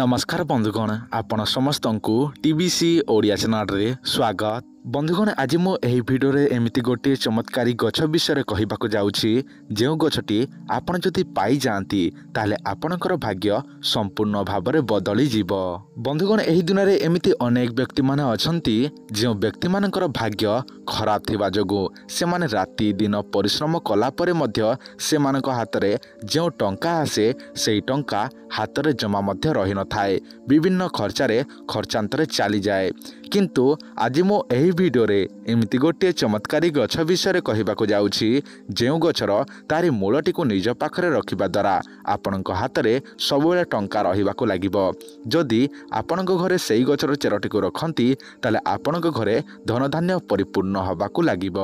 ନମସ୍କାର ବନ୍ଧୁଗଣ ଆପଣ ସମସ୍ତଙ୍କୁ ଟି ବି ସି ଓଡ଼ିଆ ଚ୍ୟାନେଲରେ ସ୍ୱାଗତ ବନ୍ଧୁଗଣ ଆଜି ମୁଁ ଏହି ଭିଡ଼ିଓରେ ଏମିତି ଗୋଟିଏ ଚମତ୍କାରୀ ଗଛ ବିଷୟରେ କହିବାକୁ ଯାଉଛି ଯେଉଁ ଗଛଟି ଆପଣ ଯଦି ପାଇଯାଆନ୍ତି ତାହେଲେ ଆପଣଙ୍କର ଭାଗ୍ୟ ସମ୍ପୂର୍ଣ୍ଣ ଭାବରେ ବଦଳିଯିବ ବନ୍ଧୁଗଣ ଏହି ଦିନରେ ଏମିତି ଅନେକ ବ୍ୟକ୍ତିମାନେ ଅଛନ୍ତି ଯେଉଁ ବ୍ୟକ୍ତିମାନଙ୍କର ଭାଗ୍ୟ ଖରାପ ଥିବା ଯୋଗୁଁ ସେମାନେ ରାତି ଦିନ ପରିଶ୍ରମ କଲାପରେ ମଧ୍ୟ ସେମାନଙ୍କ ହାତରେ ଯେଉଁ ଟଙ୍କା ଆସେ ସେହି ଟଙ୍କା ହାତରେ ଜମା ମଧ୍ୟ ରହିନଥାଏ ବିଭିନ୍ନ ଖର୍ଚ୍ଚରେ ଖର୍ଚ୍ଚାନ୍ତରେ ଚାଲିଯାଏ କିନ୍ତୁ ଆଜି ମୁଁ ଏହି ଭିଡ଼ିଓରେ ଏମିତି ଗୋଟିଏ ଚମତ୍କାରୀ ଗଛ ବିଷୟରେ କହିବାକୁ ଯାଉଛି ଯେଉଁ ଗଛର ତାରି ମୂଳଟିକୁ ନିଜ ପାଖରେ ରଖିବା ଦ୍ୱାରା ଆପଣଙ୍କ ହାତରେ ସବୁବେଳେ ଟଙ୍କା ରହିବାକୁ ଲାଗିବ ଯଦି ଆପଣଙ୍କ ଘରେ ସେହି ଗଛର ଚେରଟିକୁ ରଖନ୍ତି ତାହେଲେ ଆପଣଙ୍କ ଘରେ ଧନଧାନ୍ୟ ପରିପୂର୍ଣ୍ଣ ପୂର୍ଣ୍ଣ ହେବାକୁ ଲାଗିବ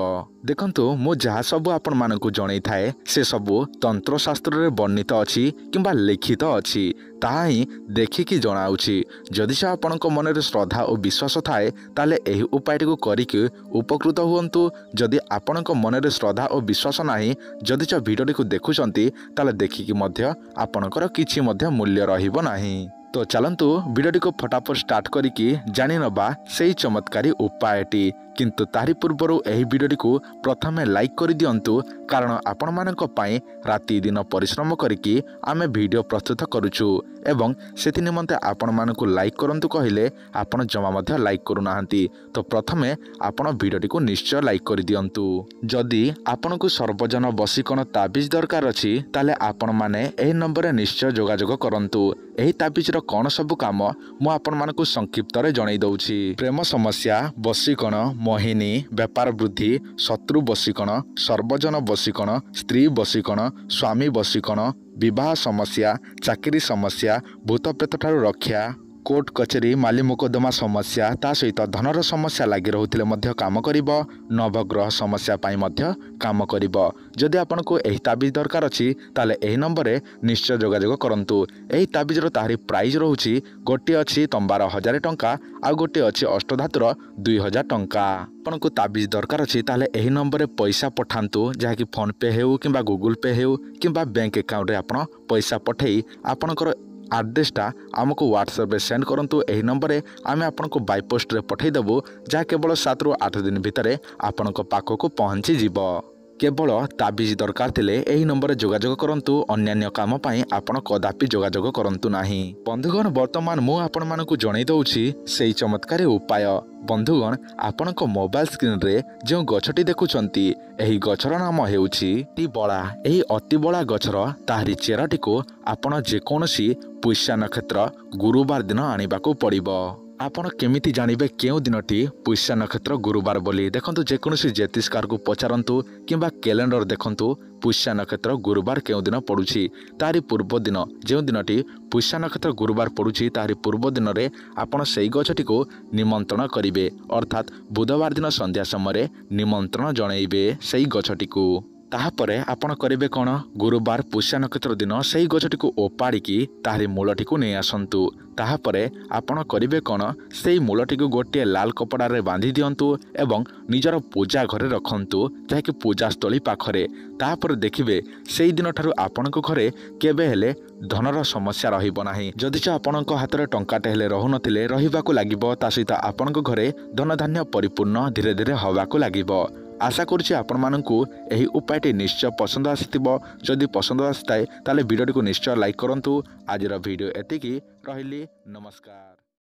ଦେଖନ୍ତୁ ମୁଁ ଯାହା ସବୁ ଆପଣମାନଙ୍କୁ ଜଣେଇଥାଏ ସେସବୁ ତନ୍ତ୍ରଶାସ୍ତ୍ରରେ ବର୍ଣ୍ଣିତ ଅଛି କିମ୍ବା ଲିଖିତ ଅଛି ତାହା ହିଁ ଦେଖିକି ଜଣାଉଛି ଯଦି ସେ ଆପଣଙ୍କ ମନରେ ଶ୍ରଦ୍ଧା ଓ ବିଶ୍ୱାସ ଥାଏ ତାହେଲେ ଏହି ଉପାୟଟିକୁ କରିକି ଉପକୃତ ହୁଅନ୍ତୁ ଯଦି ଆପଣଙ୍କ ମନରେ ଶ୍ରଦ୍ଧା ଓ ବିଶ୍ୱାସ ନାହିଁ ଯଦି ସେ ଭିଡ଼ିଓଟିକୁ ଦେଖୁଛନ୍ତି ତାହେଲେ ଦେଖିକି ମଧ୍ୟ ଆପଣଙ୍କର କିଛି ମଧ୍ୟ ମୂଲ୍ୟ ରହିବ ନାହିଁ ତ ଚାଲନ୍ତୁ ଭିଡ଼ିଓଟିକୁ ଫଟାଫଟ ଷ୍ଟାର୍ଟ କରିକି ଜାଣିନେବା ସେହି ଚମତ୍କାରୀ ଉପାୟଟି କିନ୍ତୁ ତାରି ପୂର୍ବରୁ ଏହି ଭିଡ଼ିଓଟିକୁ ପ୍ରଥମେ ଲାଇକ୍ କରିଦିଅନ୍ତୁ କାରଣ ଆପଣମାନଙ୍କ ପାଇଁ ରାତି ଦିନ ପରିଶ୍ରମ କରିକି ଆମେ ଭିଡ଼ିଓ ପ୍ରସ୍ତୁତ କରୁଛୁ ଏବଂ ସେଥି ନିମନ୍ତେ ଆପଣମାନଙ୍କୁ ଲାଇକ୍ କରନ୍ତୁ କହିଲେ ଆପଣ ଜମା ମଧ୍ୟ ଲାଇକ୍ କରୁନାହାନ୍ତି ତ ପ୍ରଥମେ ଆପଣ ଭିଡ଼ିଓଟିକୁ ନିଶ୍ଚୟ ଲାଇକ୍ କରିଦିଅନ୍ତୁ ଯଦି ଆପଣଙ୍କୁ ସର୍ବଜନ ବସିକଣ ତାବିଜ ଦରକାର ଅଛି ତାହେଲେ ଆପଣମାନେ ଏହି ନମ୍ବରରେ ନିଶ୍ଚୟ ଯୋଗାଯୋଗ କରନ୍ତୁ ଏହି ତାବିଜର କ'ଣ ସବୁ କାମ ମୁଁ ଆପଣମାନଙ୍କୁ ସଂକ୍ଷିପ୍ତରେ ଜଣାଇ ଦେଉଛି ପ୍ରେମ ସମସ୍ୟା ବସିକଣ ମହିନୀ ବେପାର ବୃଦ୍ଧି ଶତ୍ରୁ ବସିକଣ ସର୍ବଜନ ବସିକଣ ସ୍ତ୍ରୀ ବସିକଣ ସ୍ୱାମୀ ବସିକଣ ବିବାହ ସମସ୍ୟା ଚାକିରି ସମସ୍ୟା ଭୂତପ୍ରେତଠାରୁ ରକ୍ଷା କୋର୍ଟ କଚେରୀ ମାଲିମକଦ୍ଦମା ସମସ୍ୟା ତା ସହିତ ଧନର ସମସ୍ୟା ଲାଗି ରହୁଥିଲେ ମଧ୍ୟ କାମ କରିବ ନବଗ୍ରହ ସମସ୍ୟା ପାଇଁ ମଧ୍ୟ କାମ କରିବ ଯଦି ଆପଣଙ୍କୁ ଏହି ତାବିଜ ଦରକାର ଅଛି ତାହେଲେ ଏହି ନମ୍ବରରେ ନିଶ୍ଚୟ ଯୋଗାଯୋଗ କରନ୍ତୁ ଏହି ତାବିଜର ତାହାରି ପ୍ରାଇସ୍ ରହୁଛି ଗୋଟିଏ ଅଛି ତମ୍ବାର ହଜାରେ ଟଙ୍କା ଆଉ ଗୋଟିଏ ଅଛି ଅଷ୍ଟଧାତୁର ଦୁଇ ହଜାର ଟଙ୍କା ଆପଣଙ୍କୁ ତାବିଜ ଦରକାର ଅଛି ତାହେଲେ ଏହି ନମ୍ବରରେ ପଇସା ପଠାନ୍ତୁ ଯାହାକି ଫୋନ୍ ପେ ହେଉ କିମ୍ବା ଗୁଗୁଲ୍ ପେ ହେଉ କିମ୍ବା ବ୍ୟାଙ୍କ ଆକାଉଣ୍ଟରେ ଆପଣ ପଇସା ପଠାଇ ଆପଣଙ୍କର ଆଡ୍ରେସ୍ଟା ଆମକୁ ହ୍ୱାଟ୍ସଆପ୍ରେ ସେଣ୍ଡ କରନ୍ତୁ ଏହି ନମ୍ବରରେ ଆମେ ଆପଣଙ୍କୁ ବାଇପୋଷ୍ଟରେ ପଠାଇଦେବୁ ଯାହା କେବଳ ସାତରୁ ଆଠ ଦିନ ଭିତରେ ଆପଣଙ୍କ ପାଖକୁ ପହଞ୍ଚିଯିବ କେବଳ ତାବିଜ ଦରକାର ଥିଲେ ଏହି ନମ୍ବରରେ ଯୋଗାଯୋଗ କରନ୍ତୁ ଅନ୍ୟାନ୍ୟ କାମ ପାଇଁ ଆପଣ କଦାପି ଯୋଗାଯୋଗ କରନ୍ତୁ ନାହିଁ ବନ୍ଧୁଗଣ ବର୍ତ୍ତମାନ ମୁଁ ଆପଣମାନଙ୍କୁ ଜଣାଇ ଦେଉଛି ସେହି ଚମତ୍କାରୀ ଉପାୟ ବନ୍ଧୁଗଣ ଆପଣଙ୍କ ମୋବାଇଲ ସ୍କ୍ରିନ୍ରେ ଯେଉଁ ଗଛଟି ଦେଖୁଛନ୍ତି ଏହି ଗଛର ନାମ ହେଉଛି ଟିବଳା ଏହି ଅତିବଳା ଗଛର ତାହାରି ଚେରଟିକୁ ଆପଣ ଯେକୌଣସି ପୁଷ୍ୟା ନକ୍ଷତ୍ର ଗୁରୁବାର ଦିନ ଆଣିବାକୁ ପଡ଼ିବ ଆପଣ କେମିତି ଜାଣିବେ କେଉଁଦିନଟି ପୁଷ୍ୟ ନକ୍ଷତ୍ର ଗୁରୁବାର ବୋଲି ଦେଖନ୍ତୁ ଯେକୌଣସି ଜ୍ୟୋତିଷକାରକୁ ପଚାରନ୍ତୁ କିମ୍ବା କ୍ୟାଲେଣ୍ଡର ଦେଖନ୍ତୁ ପୁଷ୍ୟ ନକ୍ଷତ୍ର ଗୁରୁବାର କେଉଁଦିନ ପଡ଼ୁଛି ତାହାରି ପୂର୍ବ ଦିନ ଯେଉଁଦିନଟି ପୁଷ୍ୟ ନକ୍ଷତ୍ର ଗୁରୁବାର ପଡ଼ୁଛି ତାହାରି ପୂର୍ବ ଦିନରେ ଆପଣ ସେହି ଗଛଟିକୁ ନିମନ୍ତ୍ରଣ କରିବେ ଅର୍ଥାତ୍ ବୁଧବାର ଦିନ ସନ୍ଧ୍ୟା ସମୟରେ ନିମନ୍ତ୍ରଣ ଜଣାଇବେ ସେହି ଗଛଟିକୁ ତାହାପରେ ଆପଣ କରିବେ କ'ଣ ଗୁରୁବାର ପୁଷ୍ୟା ନକ୍ଷତ୍ର ଦିନ ସେହି ଗଛଟିକୁ ଓପାଡ଼ିକି ତାହାରି ମୂଳଟିକୁ ନେଇ ଆସନ୍ତୁ ତାହାପରେ ଆପଣ କରିବେ କ'ଣ ସେହି ମୂଳଟିକୁ ଗୋଟିଏ ଲାଲ କପଡ଼ାରେ ବାନ୍ଧି ଦିଅନ୍ତୁ ଏବଂ ନିଜର ପୂଜା ଘରେ ରଖନ୍ତୁ ଯାହାକି ପୂଜାସ୍ଥଳୀ ପାଖରେ ତାପରେ ଦେଖିବେ ସେହିଦିନଠାରୁ ଆପଣଙ୍କ ଘରେ କେବେ ହେଲେ ଧନର ସମସ୍ୟା ରହିବ ନାହିଁ ଯଦି ଆପଣଙ୍କ ହାତରେ ଟଙ୍କାଟେ ହେଲେ ରହୁନଥିଲେ ରହିବାକୁ ଲାଗିବ ତା ସହିତ ଆପଣଙ୍କ ଘରେ ଧନଧାନ୍ୟ ପରିପୂର୍ଣ୍ଣ ଧୀରେ ଧୀରେ ହେବାକୁ ଲାଗିବ ଆଶା କରୁଛି ଆପଣମାନଙ୍କୁ ଏହି ଉପାୟଟି ନିଶ୍ଚୟ ପସନ୍ଦ ଆସିଥିବ ଯଦି ପସନ୍ଦ ଆସିଥାଏ ତାହେଲେ ଭିଡ଼ିଓଟିକୁ ନିଶ୍ଚୟ ଲାଇକ୍ କରନ୍ତୁ ଆଜିର ଭିଡ଼ିଓ ଏତିକି ରହିଲି ନମସ୍କାର